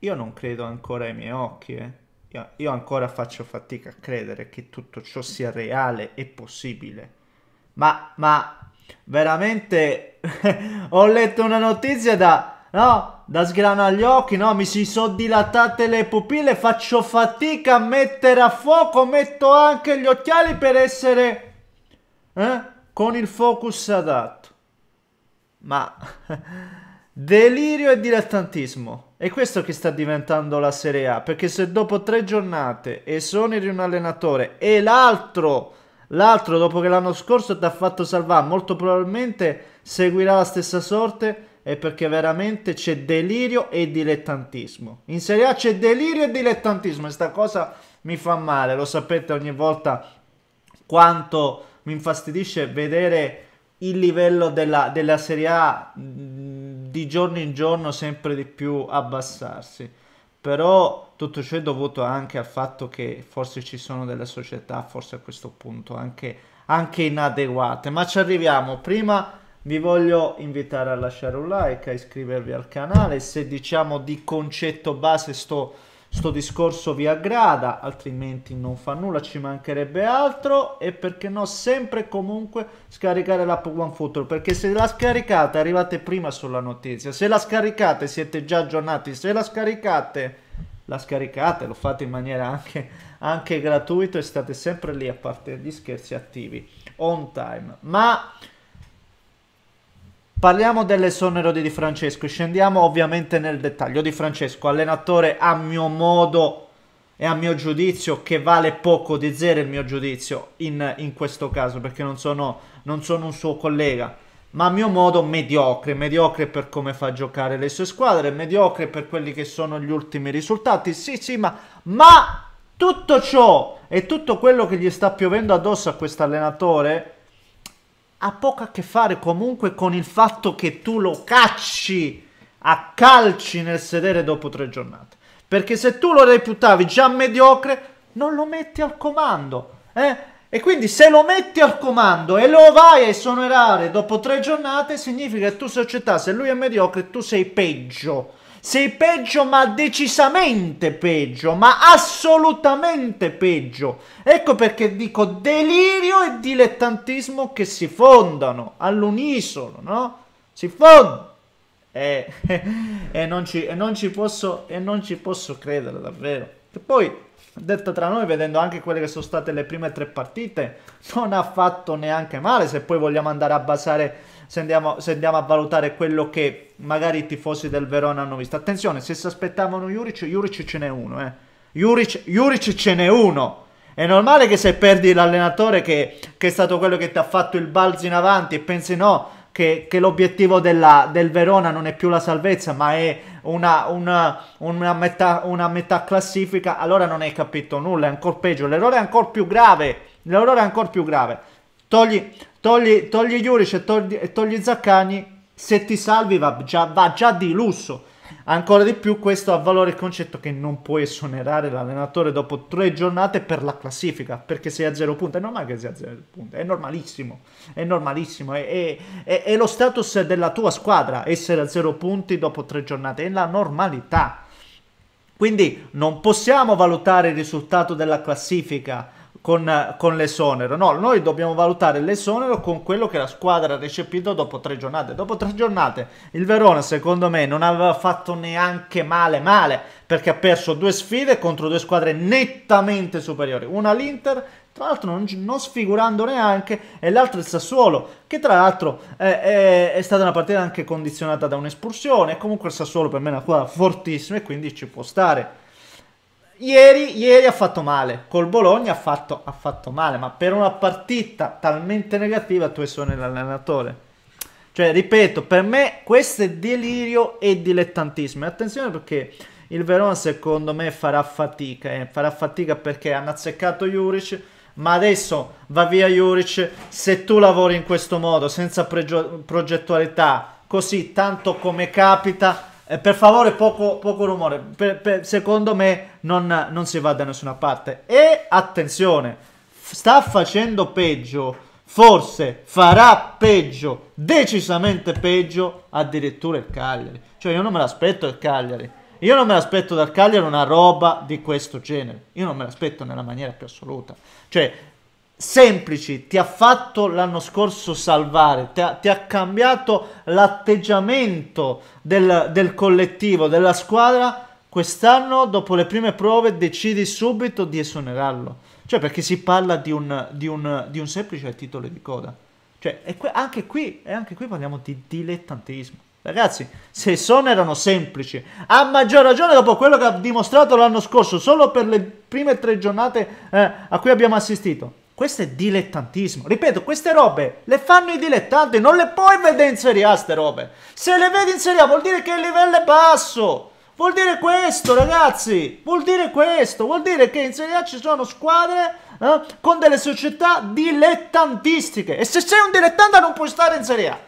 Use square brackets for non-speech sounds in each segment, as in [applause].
io non credo ancora ai miei occhi, eh. Io, io ancora faccio fatica a credere che tutto ciò sia reale e possibile. Ma, ma veramente [laughs] ho letto una notizia da, no, da sgrana agli occhi, no, mi si sono dilatate le pupille, faccio fatica a mettere a fuoco, metto anche gli occhiali per essere eh, con il focus adatto. Ma [laughs] Delirio e dilettantismo. È questo che sta diventando la Serie A, perché se dopo tre giornate esoneri un allenatore e l'altro, l'altro dopo che l'anno scorso ti ha fatto salvare, molto probabilmente seguirà la stessa sorte, è perché veramente c'è delirio e dilettantismo. In Serie A c'è delirio e dilettantismo e sta cosa mi fa male, lo sapete ogni volta quanto mi infastidisce vedere il livello della, della Serie A di giorno in giorno sempre di più abbassarsi. Però tutto ciò è dovuto anche al fatto che forse ci sono delle società, forse a questo punto anche, anche inadeguate. Ma ci arriviamo. Prima vi voglio invitare a lasciare un like, a iscrivervi al canale. Se diciamo di concetto base sto sto discorso vi aggrada, altrimenti non fa nulla, ci mancherebbe altro e perché no sempre e comunque scaricare l'app OneFootball perché se la scaricate arrivate prima sulla notizia, se la scaricate siete già aggiornati, se la scaricate la scaricate, lo fate in maniera anche, anche gratuita e state sempre lì a parte gli scherzi attivi on time, ma Parliamo dell'esonero di Di Francesco, scendiamo ovviamente nel dettaglio. Di Francesco, allenatore a mio modo e a mio giudizio, che vale poco di zero il mio giudizio in, in questo caso, perché non sono, non sono, un suo collega, ma a mio modo mediocre, mediocre per come fa a giocare le sue squadre, mediocre per quelli che sono gli ultimi risultati, sì sì, ma, ma tutto ciò e tutto quello che gli sta piovendo addosso a questo allenatore ha poco a che fare comunque con il fatto che tu lo cacci a calci nel sedere dopo tre giornate. Perché se tu lo reputavi già mediocre, non lo metti al comando. Eh? E quindi se lo metti al comando e lo vai a esonerare dopo tre giornate, significa che tu società, se lui è mediocre, tu sei peggio sei peggio, ma decisamente peggio, ma assolutamente peggio. Ecco perché dico delirio e dilettantismo che si fondano all'unisono, no? Si fondano. E, eh, [laughs] e, non ci, e, non ci posso, e non ci posso credere davvero. E poi, detto tra noi, vedendo anche quelle che sono state le prime tre partite, non ha fatto neanche male se poi vogliamo andare a basare se andiamo, se andiamo a valutare quello che magari i tifosi del Verona hanno visto. Attenzione, se si aspettavano Juric, Juric ce n'è uno, eh. Juric, Juric ce n'è uno. È normale che se perdi l'allenatore che, che, è stato quello che ti ha fatto il balzo in avanti e pensi no, che, che l'obiettivo del Verona non è più la salvezza ma è una, una, una, metà, una, metà, classifica, allora non hai capito nulla, è ancora peggio, l'errore è ancora più grave, l'errore è ancora più grave. Togli, Togli, togli Juric e togli, togli Zaccagni, se ti salvi va già, va già di lusso. Ancora di più questo ha valore il concetto che non puoi esonerare l'allenatore dopo tre giornate per la classifica, perché sei a zero punti. È normale che sia a zero punti, è normalissimo, è normalissimo, è, è, è, è, lo status della tua squadra essere a zero punti dopo tre giornate, è la normalità. Quindi non possiamo valutare il risultato della classifica con, con l'esonero. No, noi dobbiamo valutare l'esonero con quello che la squadra ha recepito dopo tre giornate. Dopo tre giornate il Verona, secondo me, non aveva fatto neanche male male, perché ha perso due sfide contro due squadre nettamente superiori. Una l'Inter, tra l'altro non, non, sfigurando neanche, e l'altro il Sassuolo, che tra l'altro è, è, è, stata una partita anche condizionata da un'espulsione, comunque il Sassuolo per me è una squadra fortissima e quindi ci può stare Ieri, ieri, ha fatto male, col Bologna ha fatto, ha fatto, male, ma per una partita talmente negativa tu sono l'allenatore. Cioè, ripeto, per me questo è delirio e dilettantismo. E attenzione perché il Verona secondo me farà fatica, eh. farà fatica perché hanno azzeccato Juric, ma adesso va via Juric, se tu lavori in questo modo, senza progettualità, così tanto come capita, eh, per favore, poco, poco rumore. Per, per, secondo me non, non, si va da nessuna parte. E attenzione, sta facendo peggio. Forse farà peggio, decisamente peggio, addirittura il Cagliari. Cioè io non me l'aspetto il Cagliari. Io non me l'aspetto dal Cagliari una roba di questo genere. Io non me l'aspetto nella maniera più assoluta. Cioè, semplici ti ha fatto l'anno scorso salvare, ti ha, ti ha cambiato l'atteggiamento del, del, collettivo, della squadra, quest'anno dopo le prime prove decidi subito di esonerarlo. Cioè perché si parla di un, di un, di un semplice titolo di coda. Cioè, e que- anche, qui, e anche qui parliamo di dilettantismo. Ragazzi, se sono erano semplici, a maggior ragione dopo quello che ha dimostrato l'anno scorso, solo per le prime tre giornate eh, a cui abbiamo assistito questo è dilettantismo. Ripeto, queste robe le fanno i dilettanti, non le puoi vedere in Serie A queste robe. Se le vedi in Serie A vuol dire che il livello è basso. Vuol dire questo, ragazzi. Vuol dire questo. Vuol dire che in Serie A ci sono squadre eh, con delle società dilettantistiche. E se sei un dilettante non puoi stare in Serie A.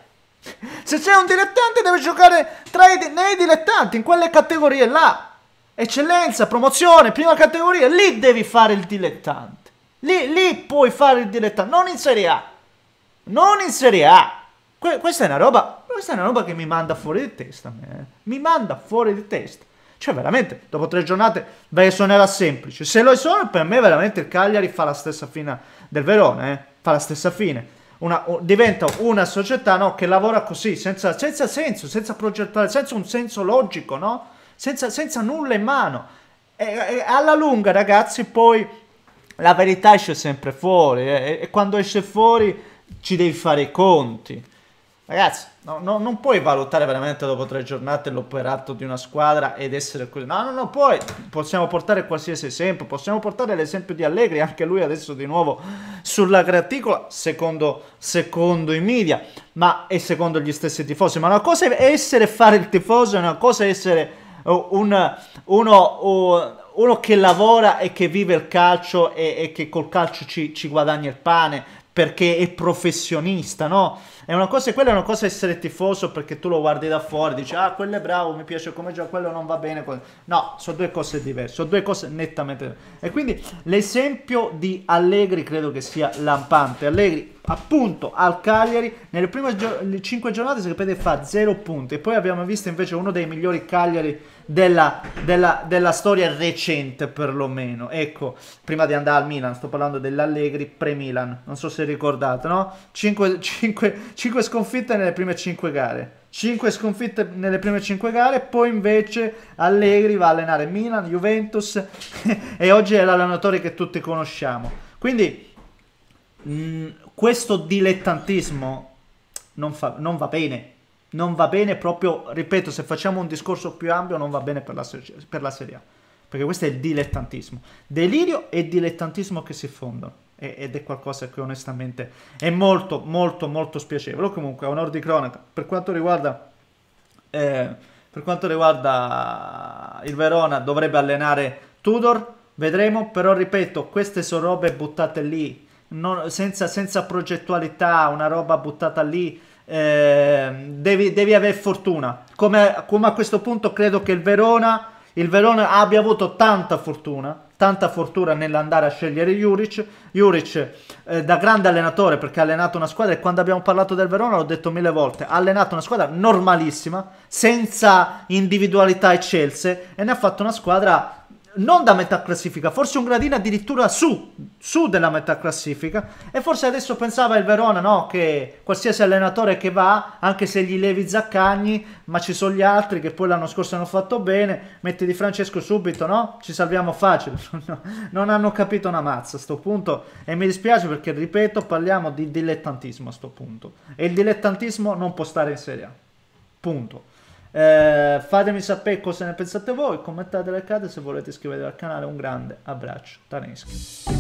Se sei un dilettante devi giocare tra i, nei dilettanti, in quelle categorie là. Eccellenza, promozione, prima categoria, lì devi fare il dilettante. Lì, lì puoi fare il dilettante, non in Serie A. Non in Serie A. Que questa, è roba, questa è una roba, che mi manda fuori di testa. Eh. Mi manda fuori di testa. Cioè, veramente, dopo tre giornate ve esonerà semplice. Se lo esonero, per me veramente il Cagliari fa la stessa fine del Verona, eh. Fa la stessa fine. Una, diventa una società no, che lavora così, senza, senza, senso, senza progettare, senza un senso logico, no? senza, senza nulla in mano. E, e alla lunga, ragazzi, poi la verità esce sempre fuori eh, e quando esce fuori ci devi fare i conti. Ragazzi, no, no, non puoi valutare veramente dopo tre giornate l'operato di una squadra ed essere così. No, no, no, poi possiamo portare qualsiasi esempio, possiamo portare l'esempio di Allegri, anche lui adesso di nuovo sulla graticola, secondo, secondo i media, ma e secondo gli stessi tifosi. Ma una cosa è essere fare il tifoso, una cosa è essere oh, un, uno uno che lavora e che vive il calcio e, e che col calcio ci, ci, guadagna il pane perché è professionista, no? È una cosa, quella è una cosa essere tifoso perché tu lo guardi da fuori, dici ah quello è bravo, mi piace come gioca, quello non va bene. Quello... No, sono due cose diverse, sono due cose nettamente diverse. E quindi l'esempio di Allegri credo che sia lampante. Allegri appunto al Cagliari nelle prime gio 5 giornate sapete fa 0 punti e poi abbiamo visto invece uno dei migliori Cagliari della, della, della storia recente perlomeno ecco prima di andare al Milan sto parlando dell'Allegri pre-Milan non so se ricordate no? 5, 5, 5 sconfitte nelle prime 5 gare 5 sconfitte nelle prime 5 gare, poi invece Allegri va a allenare Milan, Juventus [laughs] e oggi è l'allenatore che tutti conosciamo. Quindi mh, mm, questo dilettantismo non, fa, non va bene. Non va bene proprio, ripeto, se facciamo un discorso più ampio non va bene per la, per la Serie A. Perché questo è il dilettantismo. Delirio e dilettantismo che si fondono ed è qualcosa che onestamente è molto molto molto spiacevole comunque a onore di cronaca per quanto riguarda eh, per quanto riguarda il Verona dovrebbe allenare Tudor vedremo però ripeto queste sono robe buttate lì non, senza, senza, progettualità, una roba buttata lì, eh, devi, devi, avere fortuna. Come, come, a questo punto credo che il Verona, il Verona abbia avuto tanta fortuna, tanta fortuna nell'andare a scegliere Juric. Juric eh, da grande allenatore perché ha allenato una squadra e quando abbiamo parlato del Verona l'ho detto mille volte, ha allenato una squadra normalissima, senza individualità eccelse e ne ha fatto una squadra non da metà classifica, forse un gradino addirittura su, su della metà classifica. E forse adesso pensava il Verona, no? Che qualsiasi allenatore che va, anche se gli levi Zaccagni, ma ci sono gli altri che poi l'anno scorso hanno fatto bene, metti Di Francesco subito, no? Ci salviamo facile. [laughs] non hanno capito una mazza a sto punto. E mi dispiace perché, ripeto, parliamo di dilettantismo a sto punto. E il dilettantismo non può stare in Serie A. Punto. Eh, fatemi sapere cosa ne pensate voi, commentate le carte se volete iscrivervi al canale. Un grande abbraccio, Taneschi.